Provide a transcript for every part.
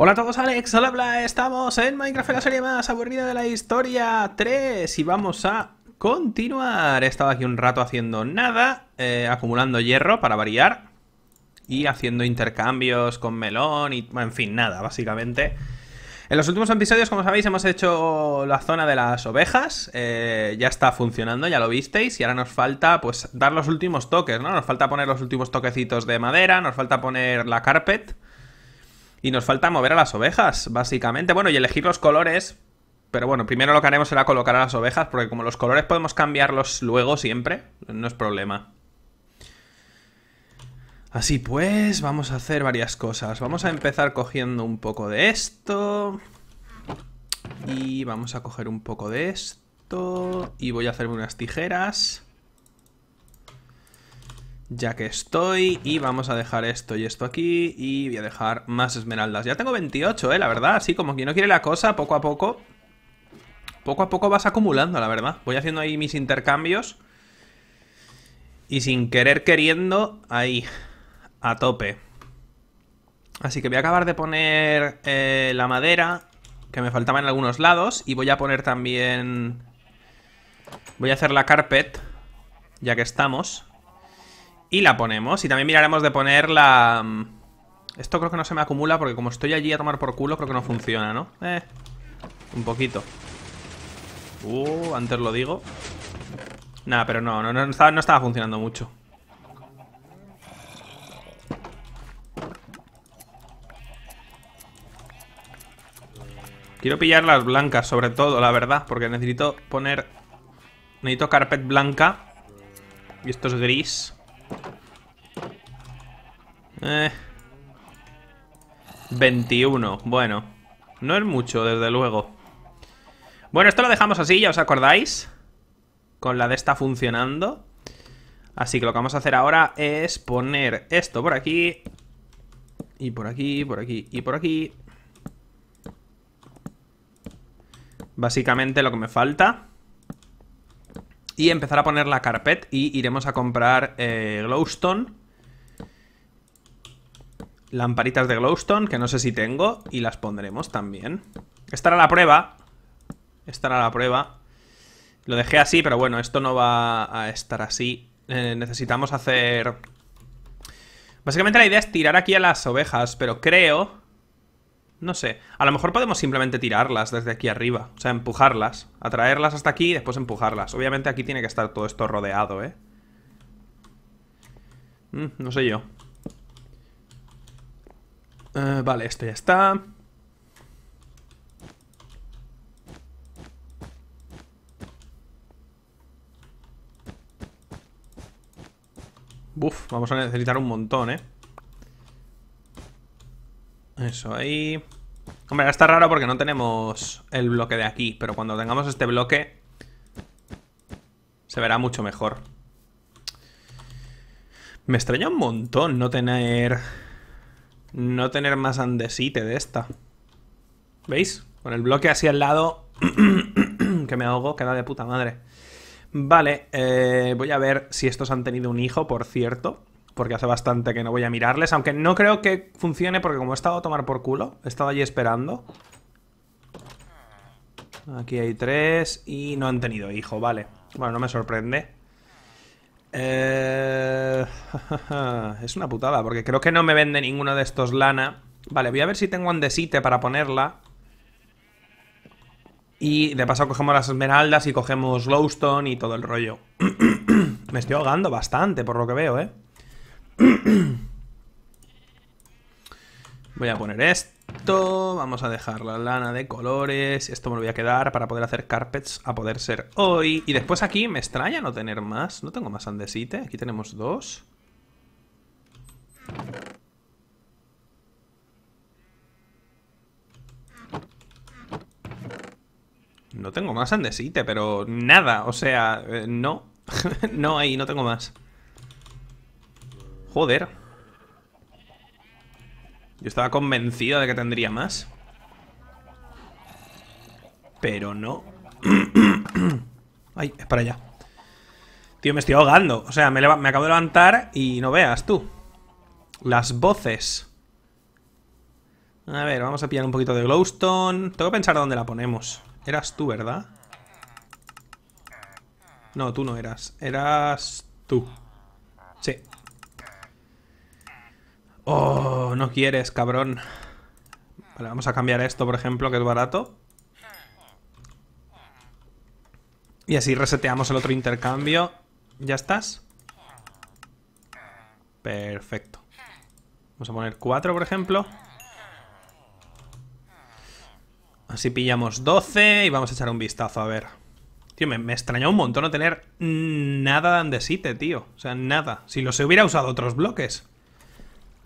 Hola a todos, Alex, hola, bla, estamos en Minecraft, la serie más aburrida de la historia 3 y vamos a continuar. He estado aquí un rato haciendo nada, eh, acumulando hierro para variar y haciendo intercambios con melón y, en fin, nada, básicamente. En los últimos episodios, como sabéis, hemos hecho la zona de las ovejas, eh, ya está funcionando, ya lo visteis, y ahora nos falta, pues, dar los últimos toques, ¿no? Nos falta poner los últimos toquecitos de madera, nos falta poner la carpet... Y nos falta mover a las ovejas, básicamente. Bueno, y elegir los colores. Pero bueno, primero lo que haremos será colocar a las ovejas, porque como los colores podemos cambiarlos luego siempre, no es problema. Así pues, vamos a hacer varias cosas. Vamos a empezar cogiendo un poco de esto. Y vamos a coger un poco de esto. Y voy a hacerme unas tijeras ya que estoy y vamos a dejar esto y esto aquí y voy a dejar más esmeraldas. Ya tengo 28, eh, la verdad, así como quien no quiere la cosa, poco a poco, poco a poco vas acumulando, la verdad. Voy haciendo ahí mis intercambios y sin querer queriendo, ahí, a tope. Así que voy a acabar de poner eh, la madera, que me faltaba en algunos lados, y voy a poner también... Voy a hacer la carpet, ya que estamos. Y la ponemos. Y también miraremos de poner la... Mm, esto creo que no se me acumula porque como estoy allí a tomar por culo creo que no funciona, ¿no? Eh, un poquito. Uh, antes lo digo. Nada, pero no, no, no, estaba, no estaba funcionando mucho. Quiero pillar las blancas, sobre todo, la verdad, porque necesito poner... Necesito carpet blanca. Y esto es gris. 21, eh. bueno. No es mucho, desde luego. Bueno, esto lo dejamos así, ya os acordáis. Con la de esta funcionando. Así que lo que vamos a hacer ahora es poner esto por aquí. Y por aquí, por aquí y por aquí. Básicamente lo que me falta. Y empezar a poner la carpet y iremos a comprar eh, glowstone lamparitas de glowstone, que no sé si tengo, y las pondremos también. Estará la prueba. estará la prueba. Lo dejé así, pero bueno, esto no va a estar así. Eh, necesitamos hacer... Básicamente la idea es tirar aquí a las ovejas, pero creo... No sé, a lo mejor podemos simplemente tirarlas desde aquí arriba, o sea, empujarlas, atraerlas hasta aquí y después empujarlas. Obviamente aquí tiene que estar todo esto rodeado, ¿eh? Mm, no sé yo. Eh, vale, esto ya está. Uf, vamos a necesitar un montón, ¿eh? Eso ahí. Hombre, está raro porque no tenemos el bloque de aquí, pero cuando tengamos este bloque se verá mucho mejor. Me extraña un montón no tener no tener más andesite de esta. ¿Veis? Con el bloque así al lado, que me ahogo, queda de puta madre. Vale, eh, voy a ver si estos han tenido un hijo, por cierto. Porque hace bastante que no voy a mirarles. Aunque no creo que funcione, porque como he estado a tomar por culo, he estado allí esperando. Aquí hay tres y no han tenido hijo, vale. Bueno, no me sorprende. Eh, es una putada, porque creo que no me vende ninguno de estos lana. Vale, voy a ver si tengo andesite para ponerla. Y de paso cogemos las esmeraldas y cogemos glowstone y todo el rollo. me estoy ahogando bastante, por lo que veo, ¿eh? voy a poner esto vamos a dejar la lana de colores, esto me lo voy a quedar para poder hacer carpets a poder ser hoy. Y después aquí me extraña no tener más, no tengo más andesite, aquí tenemos dos. No tengo más andesite, pero nada, o sea, eh, no, no ahí no tengo más. Joder. Yo estaba convencido de que tendría más. Pero no. Ay, es para allá. Tío, me estoy ahogando. O sea, me, me acabo de levantar y no veas tú. Las voces. A ver, vamos a pillar un poquito de glowstone. Tengo que pensar dónde la ponemos. Eras tú, ¿verdad? No, tú no eras. Eras tú. Sí. Oh, no quieres, cabrón. Vale, vamos a cambiar esto, por ejemplo, que es barato. Y así reseteamos el otro intercambio. ¿Ya estás? Perfecto. Vamos a poner 4, por ejemplo. Así pillamos 12 y vamos a echar un vistazo a ver. Tío, me, me extrañó un montón no tener nada de andesite, tío. O sea, nada. Si los hubiera usado otros bloques.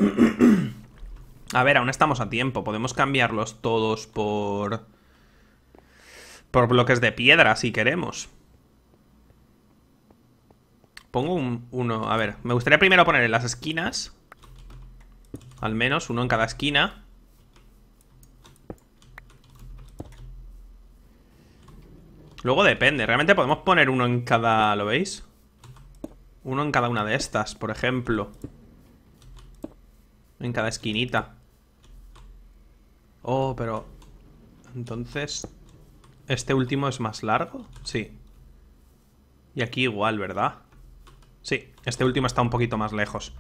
a ver, aún estamos a tiempo. Podemos cambiarlos todos por... Por bloques de piedra, si queremos. Pongo un, uno... A ver, me gustaría primero poner en las esquinas. Al menos uno en cada esquina. Luego depende. Realmente podemos poner uno en cada... ¿Lo veis? Uno en cada una de estas, por ejemplo. En cada esquinita. Oh, pero... Entonces... ¿Este último es más largo? Sí. Y aquí igual, ¿verdad? Sí, este último está un poquito más lejos.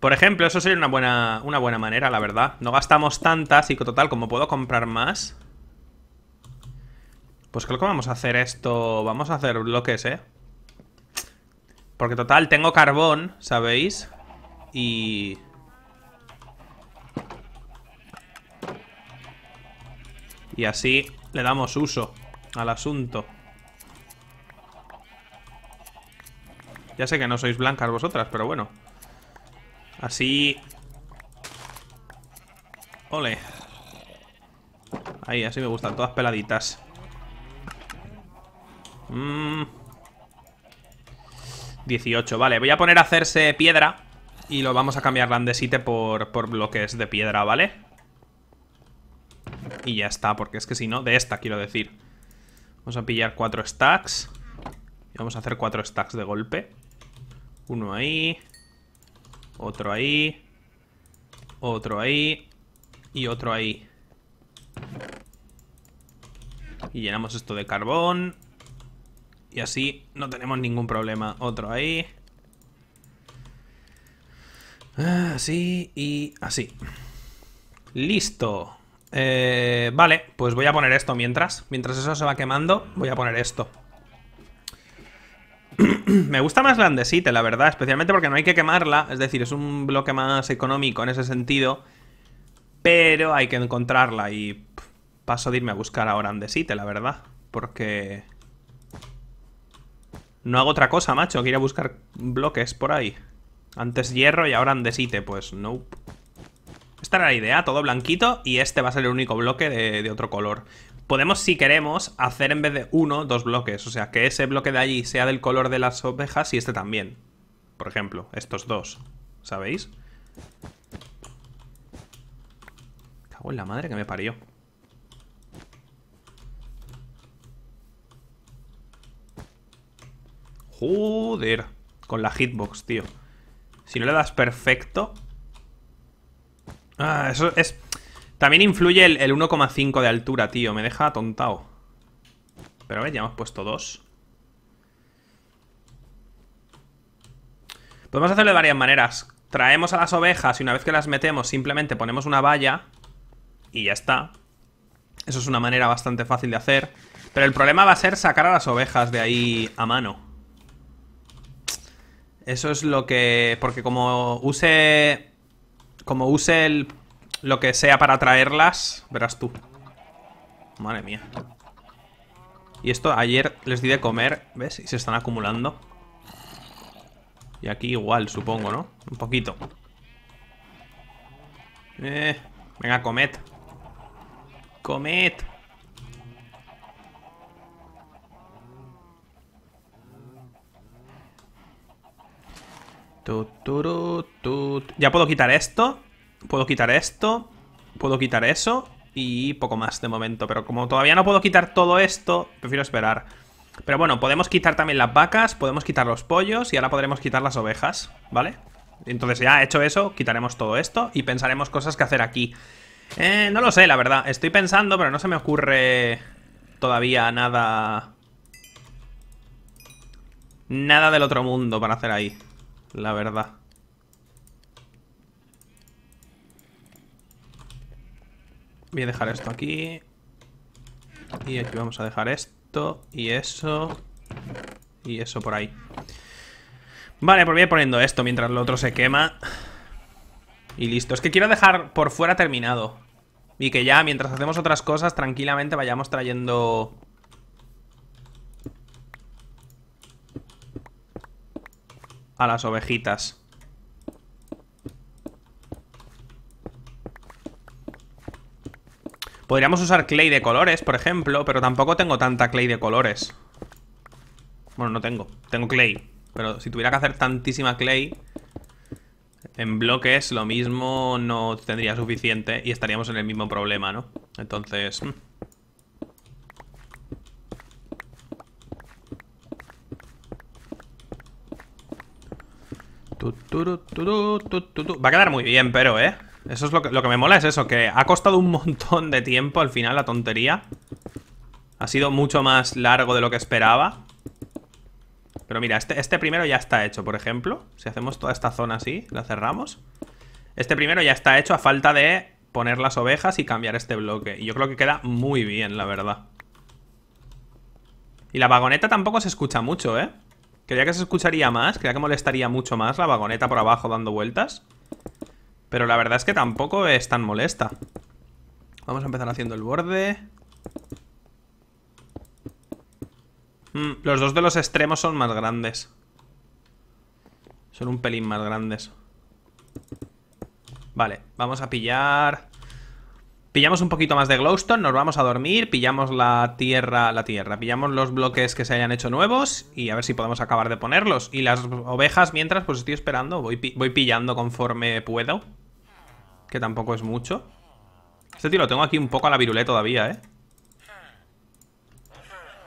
Por ejemplo, eso sería una buena, una buena manera, la verdad. No gastamos tantas y total, como puedo comprar más... Pues creo que vamos a hacer esto... Vamos a hacer bloques, ¿eh? Porque total, tengo carbón, ¿sabéis? Y... Y así le damos uso al asunto. Ya sé que no sois blancas vosotras, pero bueno. Así... Ole. Ahí, así me gustan, todas peladitas. Mmm... 18, vale, voy a poner a hacerse piedra Y lo vamos a cambiar grande por, por bloques de piedra, ¿vale? y ya está, porque es que si no, de esta quiero decir. Vamos a pillar cuatro stacks. Y vamos a hacer cuatro stacks de golpe. Uno ahí. Otro ahí. Otro ahí. Y otro ahí. Y llenamos esto de carbón. Y así no tenemos ningún problema. Otro ahí. Ah, así y así. ¡Listo! Eh, vale, pues voy a poner esto mientras. Mientras eso se va quemando, voy a poner esto. Me gusta más la la verdad, especialmente porque no hay que quemarla, es decir, es un bloque más económico en ese sentido, pero hay que encontrarla y paso de irme a buscar ahora andesite, la verdad, porque no hago otra cosa, macho, que ir a buscar bloques por ahí. Antes hierro y ahora andesite, pues no. Esta era la idea, todo blanquito y este va a ser el único bloque de, otro color. Podemos, si queremos, hacer en vez de uno, dos bloques. O sea, que ese bloque de allí sea del color de las ovejas y este también. Por ejemplo, estos dos. ¿Sabéis? Cago en la madre que me parió. Joder. Con la hitbox, tío. Si no le das perfecto, Ah, eso es... También influye el, 1,5 de altura, tío. Me deja atontado. Pero a ver, ya hemos puesto dos. Podemos hacerlo de varias maneras. Traemos a las ovejas y una vez que las metemos simplemente ponemos una valla y ya está. Eso es una manera bastante fácil de hacer. Pero el problema va a ser sacar a las ovejas de ahí a mano. Eso es lo que... Porque como use como use el, lo que sea para traerlas, verás tú. Madre mía. Y esto ayer les di de comer, ¿ves? Y se están acumulando. Y aquí igual, supongo, ¿no? Un poquito. Eh, venga, comet. Comet. Ya puedo quitar esto. Puedo quitar esto. Puedo quitar eso. Y poco más de momento. Pero como todavía no puedo quitar todo esto, prefiero esperar. Pero bueno, podemos quitar también las vacas, podemos quitar los pollos y ahora podremos quitar las ovejas, ¿vale? Entonces ya hecho eso, quitaremos todo esto y pensaremos cosas que hacer aquí. Eh, no lo sé, la verdad. Estoy pensando, pero no se me ocurre todavía nada... Nada del otro mundo para hacer ahí la verdad. Voy a dejar esto aquí. Y aquí vamos a dejar esto. Y eso. Y eso por ahí. Vale, pues voy a ir poniendo esto mientras lo otro se quema. Y listo. Es que quiero dejar por fuera terminado. Y que ya, mientras hacemos otras cosas, tranquilamente vayamos trayendo a las ovejitas. Podríamos usar clay de colores, por ejemplo, pero tampoco tengo tanta clay de colores. Bueno, no tengo. Tengo clay. Pero si tuviera que hacer tantísima clay, en bloques lo mismo no tendría suficiente y estaríamos en el mismo problema, ¿no? Entonces... Mm. Va a quedar muy bien, pero, ¿eh? Eso es lo que, me mola, es eso, que ha costado un montón de tiempo al final la tontería. Ha sido mucho más largo de lo que esperaba. Pero mira, este, este primero ya está hecho, por ejemplo. Si hacemos toda esta zona así, la cerramos. Este primero ya está hecho a falta de poner las ovejas y cambiar este bloque. Y yo creo que queda muy bien, la verdad. Y la vagoneta tampoco se escucha mucho, ¿eh? Creía que se escucharía más, creía que molestaría mucho más la vagoneta por abajo dando vueltas. Pero la verdad es que tampoco es tan molesta. Vamos a empezar haciendo el borde. Mm, los dos de los extremos son más grandes. Son un pelín más grandes. Vale, vamos a pillar Pillamos un poquito más de glowstone, nos vamos a dormir, pillamos la tierra, la tierra, pillamos los bloques que se hayan hecho nuevos y a ver si podemos acabar de ponerlos. Y las ovejas mientras, pues estoy esperando, voy, voy pillando conforme puedo, que tampoco es mucho. Este tío lo tengo aquí un poco a la virulé todavía, ¿eh?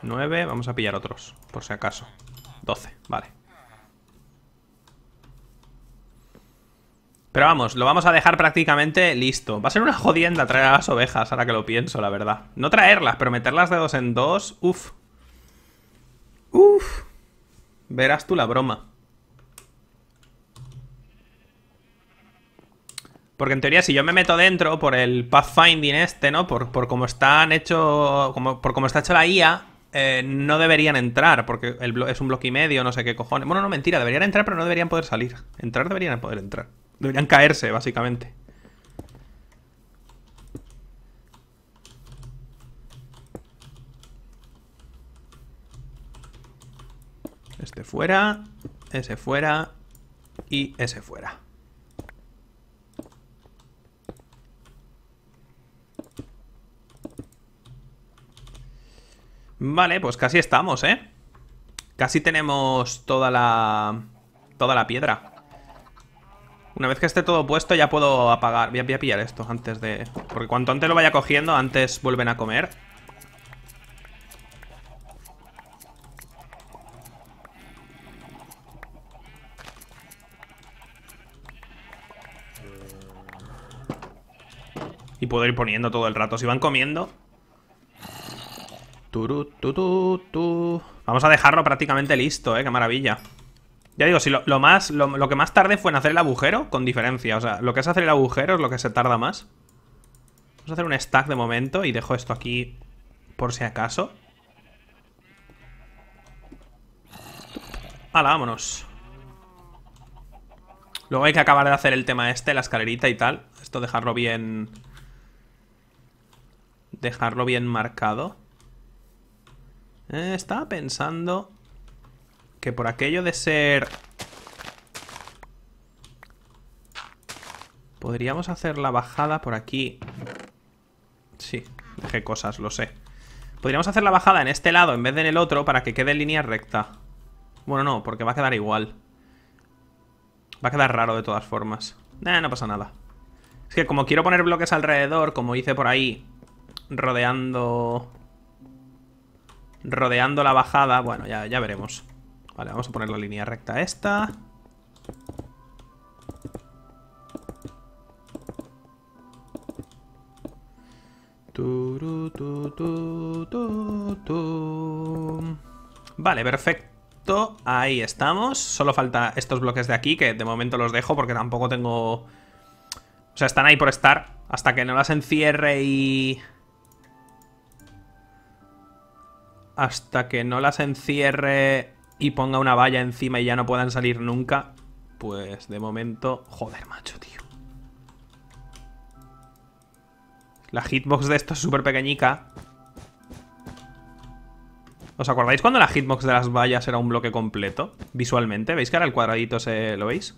Nueve, vamos a pillar otros, por si acaso. Doce, vale. Pero vamos, lo vamos a dejar prácticamente listo. Va a ser una jodienda traer a las ovejas, ahora que lo pienso, la verdad. No traerlas, pero meterlas de dos en dos, uff. Uff. Verás tú la broma. Porque en teoría si yo me meto dentro por el pathfinding este, ¿no? Por, por como están hecho, como, por cómo está hecha la IA, eh, no deberían entrar, porque es un bloque y medio, no sé qué cojones. Bueno, no, mentira, deberían entrar, pero no deberían poder salir. Entrar deberían poder entrar. Deberían caerse, básicamente. Este fuera, ese fuera y ese fuera. Vale, pues casi estamos, ¿eh? Casi tenemos toda la... Toda la piedra una vez que esté todo puesto ya puedo apagar. Voy a, pillar esto antes de... Porque cuanto antes lo vaya cogiendo, antes vuelven a comer. Y puedo ir poniendo todo el rato. Si van comiendo... Vamos a dejarlo prácticamente listo, eh. Qué maravilla. Ya digo, si lo, más, lo, que más tarde fue en hacer el agujero, con diferencia. O sea, lo que es hacer el agujero es lo que se tarda más. Vamos a hacer un stack de momento y dejo esto aquí por si acaso. Hala, vámonos. Luego hay que acabar de hacer el tema este, la escalerita y tal. Esto dejarlo bien... Dejarlo bien marcado. Eh, estaba pensando por aquello de ser... Podríamos hacer la bajada por aquí. Sí, dejé cosas, lo sé. Podríamos hacer la bajada en este lado en vez de en el otro para que quede en línea recta. Bueno, no, porque va a quedar igual. Va a quedar raro de todas formas. no pasa nada. Es que como quiero poner bloques alrededor, como hice por ahí, rodeando... Rodeando la bajada, bueno, ya, ya veremos. Vale, vamos a poner la línea recta esta. Vale, perfecto. Ahí estamos. Solo falta estos bloques de aquí, que de momento los dejo porque tampoco tengo... O sea, están ahí por estar. Hasta que no las encierre y... Hasta que no las encierre y ponga una valla encima y ya no puedan salir nunca, pues de momento... Joder, macho, tío. La hitbox de esto es súper pequeñica. ¿Os acordáis cuando la hitbox de las vallas era un bloque completo? Visualmente, ¿veis que ahora el cuadradito se... ¿lo veis?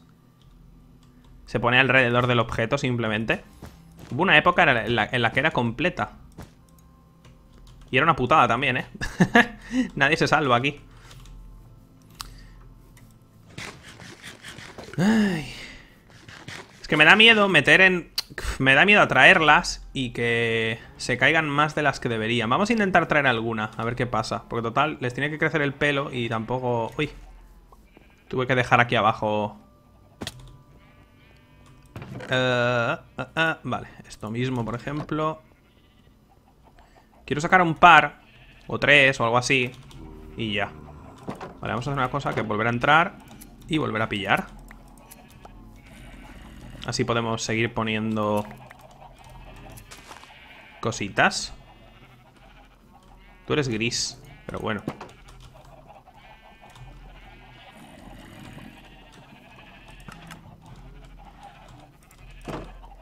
Se pone alrededor del objeto simplemente. Hubo una época era en la que era completa. Y era una putada también, ¿eh? Nadie se salva aquí. Es que me da miedo meter en... Me da miedo atraerlas y que se caigan más de las que deberían. Vamos a intentar traer alguna, a ver qué pasa. Porque total, les tiene que crecer el pelo y tampoco... Uy. Tuve que dejar aquí abajo... Eh, eh, eh, vale, esto mismo, por ejemplo. Quiero sacar un par, o tres, o algo así. Y ya. Vale, vamos a hacer una cosa que volver a entrar y volver a pillar. Así podemos seguir poniendo cositas. Tú eres gris, pero bueno.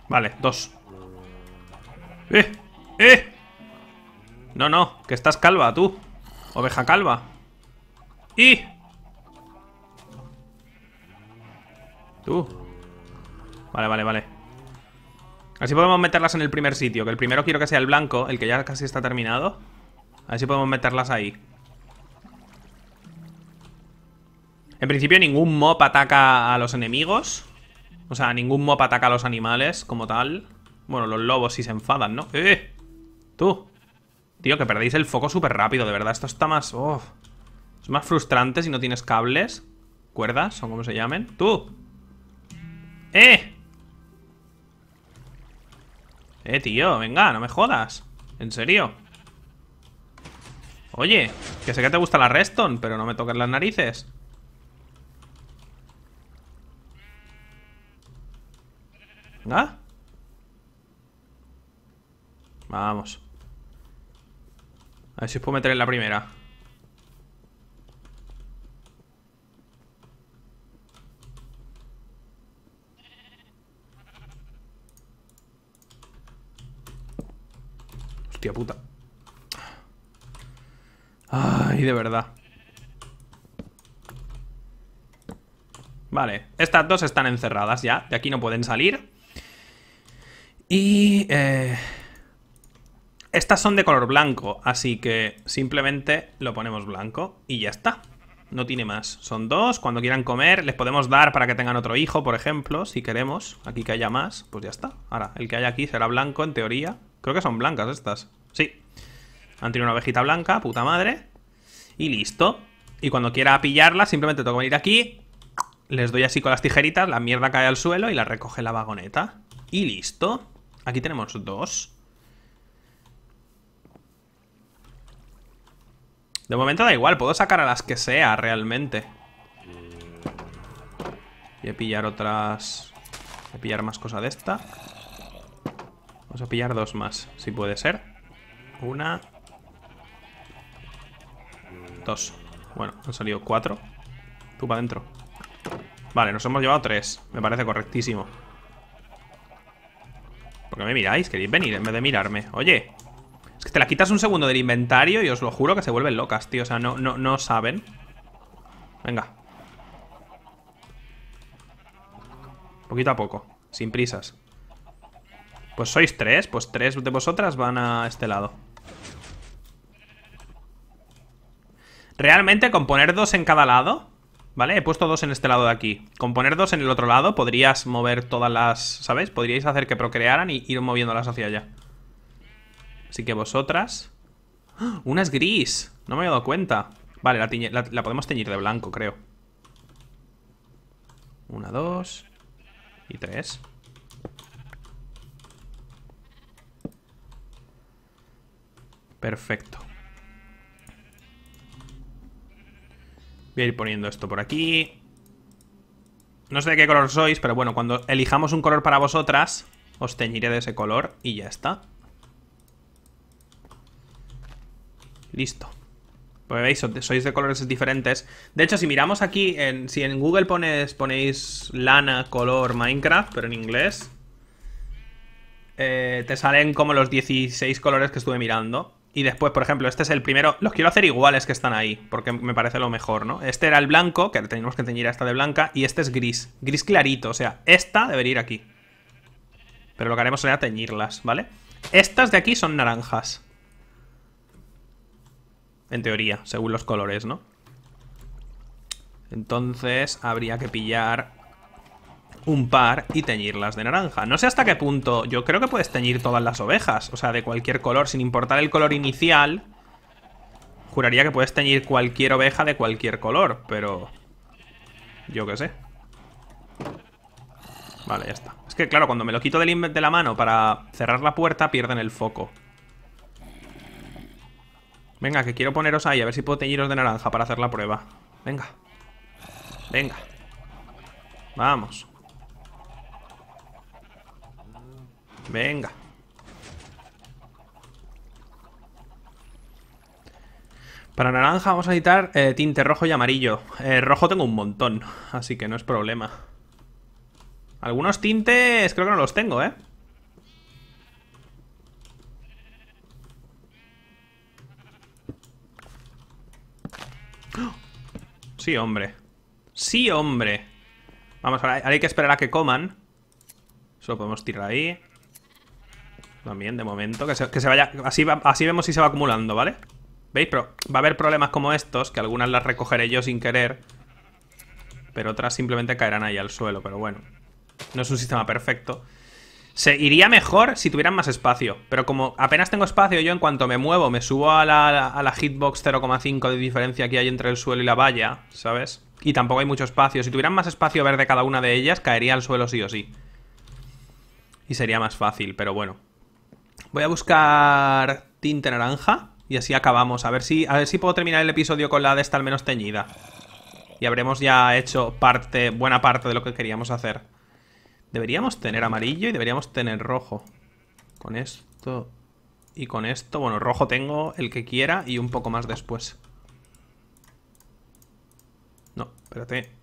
Vale, dos. ¡Eh! ¡Eh! No, no, que estás calva, tú. Oveja calva. ¡Y! Tú. Vale, vale, vale. Así podemos meterlas en el primer sitio, que el primero quiero que sea el blanco, el que ya casi está terminado. así podemos meterlas ahí. En principio ningún mob ataca a los enemigos. O sea, ningún mob ataca a los animales como tal. Bueno, los lobos sí se enfadan, ¿no? ¡Eh! ¡Tú! Tío, que perdéis el foco súper rápido, de verdad. Esto está más... Oh. Es más frustrante si no tienes cables. ¿Cuerdas? O como se llamen. ¡Tú! ¡Eh! Eh, tío, venga, no me jodas En serio Oye, que sé que te gusta la Reston Pero no me toques las narices Venga ¿Ah? Vamos A ver si os puedo meter en la primera Ay, de verdad. Vale, estas dos están encerradas ya. De aquí no pueden salir. Y... Eh, estas son de color blanco, así que simplemente lo ponemos blanco y ya está. No tiene más. Son dos, cuando quieran comer les podemos dar para que tengan otro hijo, por ejemplo, si queremos. Aquí que haya más, pues ya está. Ahora, el que haya aquí será blanco en teoría. Creo que son blancas estas. Sí. Han tenido una ovejita blanca, puta madre. Y listo. Y cuando quiera pillarla, simplemente tengo que venir aquí. Les doy así con las tijeritas, la mierda cae al suelo y la recoge la vagoneta. Y listo. Aquí tenemos dos. De momento da igual, puedo sacar a las que sea realmente. Voy a pillar otras... Voy a pillar más cosa de esta. Vamos a pillar dos más, si puede ser. Una. Dos. Bueno, han salido cuatro. Tú para adentro. Vale, nos hemos llevado tres. Me parece correctísimo. ¿Por qué me miráis? ¿Queréis venir en vez de mirarme? Oye. Es que te la quitas un segundo del inventario y os lo juro que se vuelven locas, tío. O sea, no, no, no saben. Venga. Poquito a poco. Sin prisas. Pues sois tres. Pues tres de vosotras van a este lado. Realmente con poner dos en cada lado ¿Vale? He puesto dos en este lado de aquí Con poner dos en el otro lado Podrías mover todas las... ¿Sabéis? Podríais hacer que procrearan y ir moviéndolas hacia allá Así que vosotras ¡Ah! Una es gris No me había dado cuenta Vale, la podemos teñir de blanco, creo Una, dos Y tres Perfecto Voy a ir poniendo esto por aquí. No sé de qué color sois, pero bueno, cuando elijamos un color para vosotras, os teñiré de ese color y ya está. Listo. Pues veis, sois de colores diferentes. De hecho, si miramos aquí, si en Google pones, ponéis lana, color, Minecraft, pero en inglés, eh, te salen como los 16 colores que estuve mirando. Y después, por ejemplo, este es el primero. Los quiero hacer iguales que están ahí, porque me parece lo mejor, ¿no? Este era el blanco, que tenemos que teñir a esta de blanca, y este es gris. Gris clarito, o sea, esta debería ir aquí. Pero lo que haremos será teñirlas, ¿vale? Estas de aquí son naranjas. En teoría, según los colores, ¿no? Entonces habría que pillar un par y teñirlas de naranja. No sé hasta qué punto, yo creo que puedes teñir todas las ovejas, o sea, de cualquier color, sin importar el color inicial. Juraría que puedes teñir cualquier oveja de cualquier color, pero... Yo qué sé. Vale, ya está. Es que, claro, cuando me lo quito del de la mano para cerrar la puerta, pierden el foco. Venga, que quiero poneros ahí, a ver si puedo teñiros de naranja para hacer la prueba. Venga. Venga. Vamos. Venga. Para naranja vamos a necesitar eh, tinte rojo y amarillo. Eh, rojo tengo un montón, así que no es problema. Algunos tintes creo que no los tengo, ¿eh? ¡Oh! Sí, hombre. Sí, hombre. Vamos, ahora hay que esperar a que coman. Eso lo podemos tirar ahí. También, de momento, que se, que se vaya... Así, así vemos si se va acumulando, ¿vale? ¿Veis? Pero va a haber problemas como estos, que algunas las recogeré yo sin querer. Pero otras simplemente caerán ahí al suelo, pero bueno. No es un sistema perfecto. Se iría mejor si tuvieran más espacio. Pero como apenas tengo espacio, yo en cuanto me muevo, me subo a la hitbox 0,5 de diferencia que hay entre el suelo y la valla, ¿sabes? Y tampoco hay mucho espacio. Si tuvieran más espacio verde cada una de ellas, caería al suelo sí o sí. Y sería más fácil, pero bueno. Voy a buscar tinte naranja y así acabamos. A ver si, a ver si puedo terminar el episodio con la de esta al menos teñida. Y habremos ya hecho parte, buena parte de lo que queríamos hacer. Deberíamos tener amarillo y deberíamos tener rojo. Con esto y con esto. Bueno, rojo tengo el que quiera y un poco más después. No, espérate.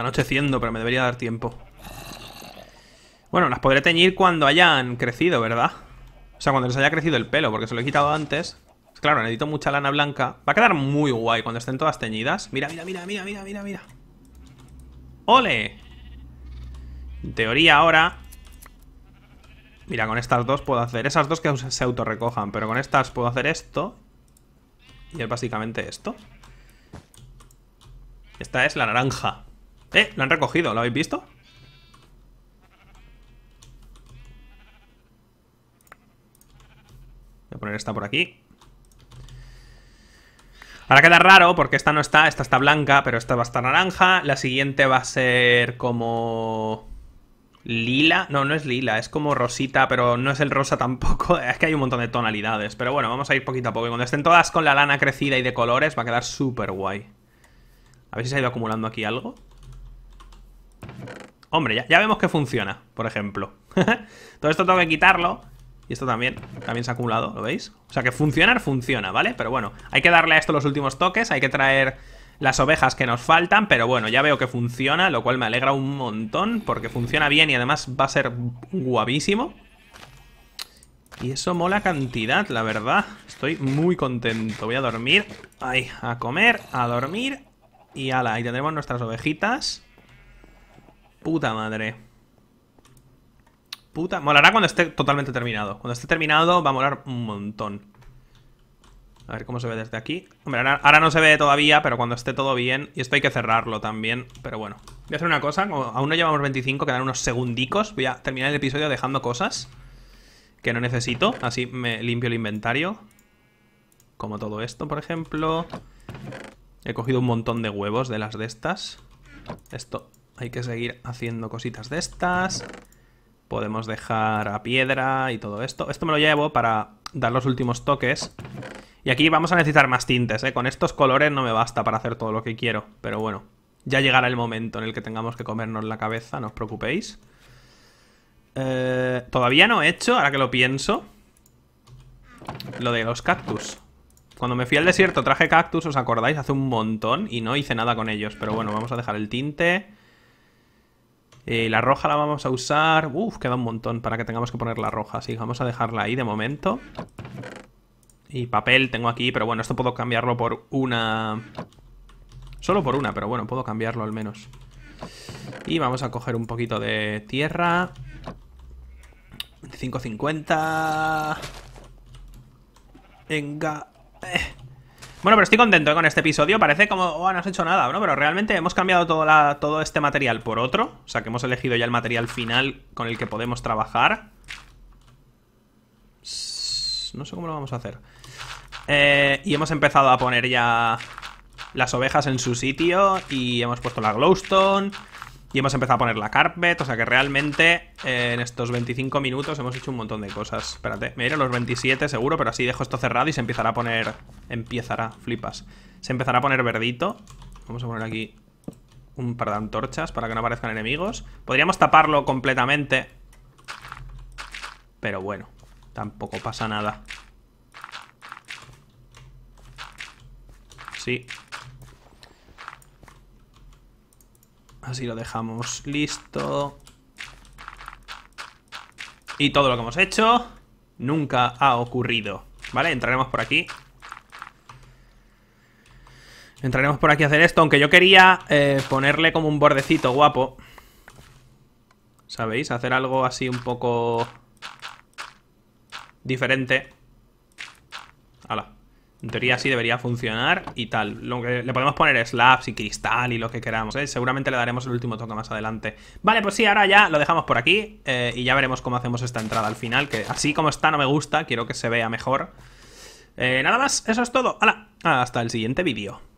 anocheciendo, pero me debería dar tiempo. Bueno, las podré teñir cuando hayan crecido, ¿verdad? O sea, cuando les haya crecido el pelo, porque se lo he quitado antes. Claro, necesito mucha lana blanca. Va a quedar muy guay cuando estén todas teñidas. Mira, mira, mira, mira, mira, mira, mira. ¡Ole! En teoría ahora... Mira, con estas dos puedo hacer... Esas dos que se autorrecojan, pero con estas puedo hacer esto. Y es básicamente esto. Esta es la naranja. ¡Eh! Lo han recogido, ¿lo habéis visto? Voy a poner esta por aquí Ahora queda raro porque esta no está, esta está blanca, pero esta va a estar naranja. La siguiente va a ser como... Lila. No, no es lila, es como rosita, pero no es el rosa tampoco. Es que hay un montón de tonalidades. Pero bueno, vamos a ir poquito a poco. Y cuando estén todas con la lana crecida y de colores va a quedar súper guay. A ver si se ha ido acumulando aquí algo. Hombre, ya, vemos que funciona, por ejemplo. Todo esto tengo que quitarlo. Y esto también, también se ha acumulado, ¿lo veis? O sea que funcionar funciona, ¿vale? Pero bueno, hay que darle a esto los últimos toques, hay que traer las ovejas que nos faltan, pero bueno, ya veo que funciona, lo cual me alegra un montón, porque funciona bien y además va a ser guavísimo Y eso mola cantidad, la verdad. Estoy muy contento. Voy a dormir. ahí, a comer, a dormir. Y ala, ahí tendremos nuestras ovejitas. Puta madre. Puta... Molará cuando esté totalmente terminado. Cuando esté terminado va a molar un montón. A ver cómo se ve desde aquí. Hombre, ahora, no se ve todavía, pero cuando esté todo bien. Y esto hay que cerrarlo también, pero bueno. Voy a hacer una cosa. aún no llevamos 25, quedan unos segundicos. Voy a terminar el episodio dejando cosas que no necesito. Así me limpio el inventario. Como todo esto, por ejemplo. He cogido un montón de huevos de las de estas. Esto hay que seguir haciendo cositas de estas. Podemos dejar a piedra y todo esto. Esto me lo llevo para dar los últimos toques. Y aquí vamos a necesitar más tintes, ¿eh? Con estos colores no me basta para hacer todo lo que quiero. Pero bueno, ya llegará el momento en el que tengamos que comernos la cabeza, no os preocupéis. Eh, todavía no he hecho, ahora que lo pienso, lo de los cactus. Cuando me fui al desierto traje cactus, ¿os acordáis? Hace un montón y no hice nada con ellos. Pero bueno, vamos a dejar el tinte. Eh, la roja la vamos a usar... Uf, queda un montón para que tengamos que poner la roja. Así que vamos a dejarla ahí de momento. Y papel tengo aquí, pero bueno, esto puedo cambiarlo por una... Solo por una, pero bueno, puedo cambiarlo al menos. Y vamos a coger un poquito de tierra. 25.50. Venga. Eh. Bueno, pero estoy contento eh, con este episodio. Parece como, oh, no has hecho nada, ¿no? Pero realmente hemos cambiado todo, todo este material por otro. O sea, que hemos elegido ya el material final con el que podemos trabajar. No sé cómo lo vamos a hacer. Eh, y hemos empezado a poner ya las ovejas en su sitio y hemos puesto la glowstone y hemos empezado a poner la carpet, o sea que realmente eh, en estos 25 minutos hemos hecho un montón de cosas. Espérate, me iré a los 27 seguro, pero así dejo esto cerrado y se empezará a poner... Empezará, flipas. Se empezará a poner verdito. Vamos a poner aquí un par de antorchas para que no aparezcan enemigos. Podríamos taparlo completamente. Pero bueno, tampoco pasa nada. Sí, Así lo dejamos listo. Y todo lo que hemos hecho nunca ha ocurrido. ¿Vale? Entraremos por aquí. Entraremos por aquí a hacer esto, aunque yo quería eh, ponerle como un bordecito guapo. ¿Sabéis? Hacer algo así un poco diferente. Hala. En teoría sí debería funcionar y tal. Lo que le podemos poner slabs y cristal y lo que queramos, ¿eh? Seguramente le daremos el último toque más adelante. Vale, pues sí, ahora ya lo dejamos por aquí eh, y ya veremos cómo hacemos esta entrada al final, que así como está no me gusta, quiero que se vea mejor. Eh, nada más, eso es todo. ¡Hala! Hasta el siguiente vídeo.